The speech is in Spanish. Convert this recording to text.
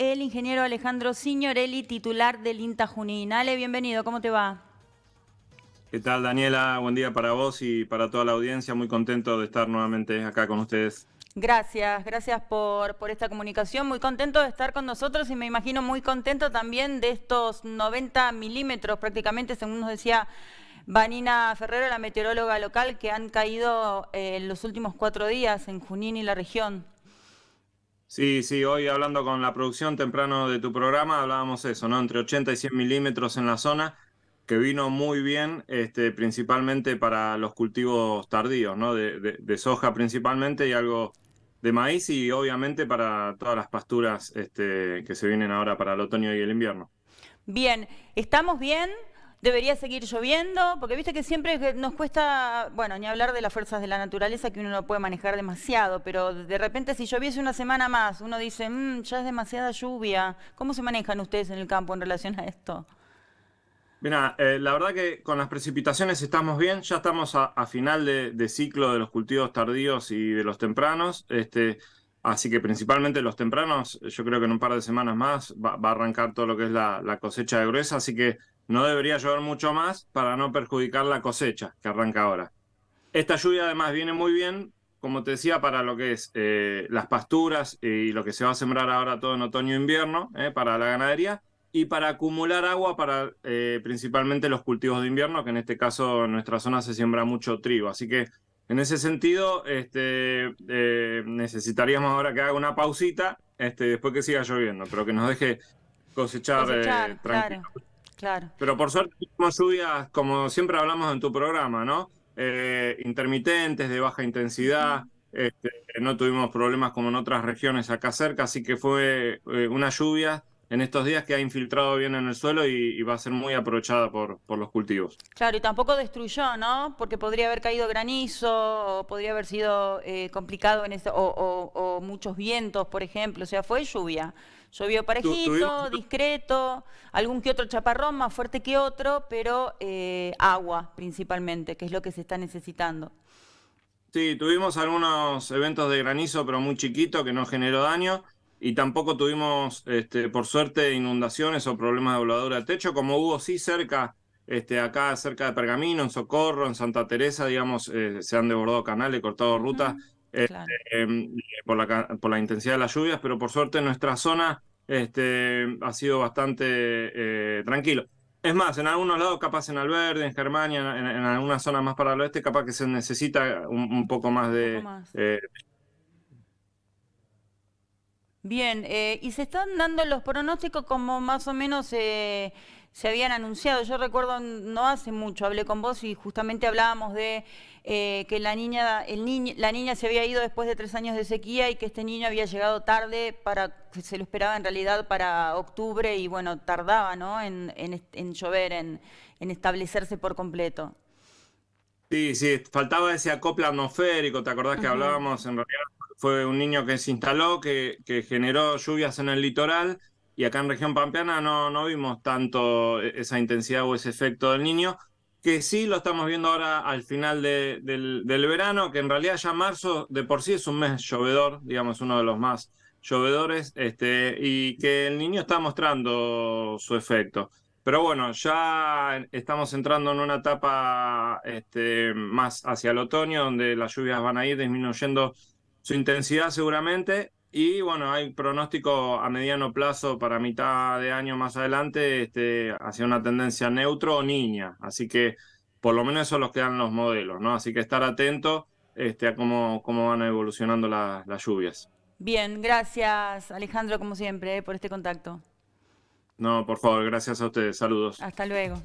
el ingeniero Alejandro Signorelli, titular del INTA Junín. Ale, bienvenido, ¿cómo te va? ¿Qué tal, Daniela? Buen día para vos y para toda la audiencia. Muy contento de estar nuevamente acá con ustedes. Gracias, gracias por, esta comunicación. Muy contento de estar con nosotros y me imagino muy contento también de estos 90 milímetros prácticamente, según nos decía Vanina Ferrero, la meteoróloga local, que han caído eh, en los últimos cuatro días en Junín y la región. Sí, sí, hoy hablando con la producción temprano de tu programa hablábamos eso, ¿no? Entre 80 y 100 milímetros en la zona, que vino muy bien, este, principalmente para los cultivos tardíos, ¿no? De, soja principalmente y algo de maíz y obviamente para todas las pasturas este, que se vienen ahora para el otoño y el invierno. Bien, ¿estamos bien? debería seguir lloviendo, porque viste que siempre nos cuesta, bueno, ni hablar de las fuerzas de la naturaleza que uno no puede manejar demasiado, pero de repente si lloviese una semana más, uno dice, mm, ya es demasiada lluvia. ¿Cómo se manejan ustedes en el campo en relación a esto? Mira, eh, la verdad que con las precipitaciones estamos bien, ya estamos a, final de, ciclo de los cultivos tardíos y de los tempranos, este, así que principalmente los tempranos, yo creo que en un par de semanas más va, a arrancar todo lo que es la cosecha de gruesa, así que no debería llover mucho más para no perjudicar la cosecha que arranca ahora. Esta lluvia además viene muy bien, como te decía, para lo que es eh, las pasturas y lo que se va a sembrar ahora todo en otoño e invierno eh, para la ganadería y para acumular agua para eh, principalmente los cultivos de invierno, que en este caso en nuestra zona se siembra mucho trigo. Así que en ese sentido este, necesitaríamos ahora que haga una pausita este, después que siga lloviendo, pero que nos deje cosechar, tranquilamente. Claro. Pero por suerte tuvimos lluvias, como siempre hablamos en tu programa, ¿no? Eh, intermitentes, de baja intensidad. Este, no tuvimos problemas como en otras regiones acá cerca, así que fue eh, una lluvia en estos días que ha infiltrado bien en el suelo y, va a ser muy aprovechada por, los cultivos. Claro, y tampoco destruyó, ¿no? Porque podría haber caído granizo, o podría haber sido eh, complicado en eso. Este, o, muchos vientos, por ejemplo, o sea, fue lluvia. Llovió parejito, discreto, algún que otro chaparrón más fuerte que otro, pero eh, agua principalmente, que es lo que se está necesitando. Sí, tuvimos algunos eventos de granizo, pero muy chiquito, que no generó daño. Y tampoco tuvimos, este, por suerte, inundaciones o problemas de voladura de techo, como hubo sí cerca, este, acá cerca de Pergamino, en Socorro, en Santa Teresa, digamos, eh, se han desbordado canales, cortado rutas. Em, por, la, intensidad de las lluvias, pero por suerte en nuestra zona este, ha sido bastante eh, tranquilo. Es más, en algunos lados, capaz en Alberde, en Germania, en, alguna zona más para el oeste, capaz que se necesita un, poco más de... Eh, Bien, eh, y se están dando los pronósticos como más o menos se habían anunciado. Yo recuerdo no hace mucho, hablé con vos y justamente hablábamos de eh, que la niña, el la niña se había ido después de tres años de sequía y que este niño había llegado tarde para, se lo esperaba en realidad para octubre y bueno, tardaba ¿no? en, en llover, en, establecerse por completo. Sí, sí, faltaba ese acopla atmosférico, ¿te acordás que hablábamos? En realidad fue un niño que se instaló, que generó lluvias en el litoral y acá en región pampeana no, vimos tanto eh, esa intensidad o ese efecto del niño, que sí lo estamos viendo ahora al final del, verano, que en realidad ya marzo de por sí es un mes llovedor, digamos uno de los más llovedores, este, y que el niño está mostrando su efecto. Pero bueno, ya estamos entrando en una etapa este, más hacia el otoño, donde las lluvias van a ir disminuyendo su intensidad seguramente, y bueno, hay pronóstico a mediano plazo para mitad de año más adelante este, hacia una tendencia neutro o niña. Así que por lo menos eso los quedan los modelos, ¿no? Así que estar atento este, a cómo, cómo van evolucionando las lluvias. Bien, gracias Alejandro, como siempre, eh, por este contacto. No, por favor, gracias a ustedes. Saludos. Hasta luego.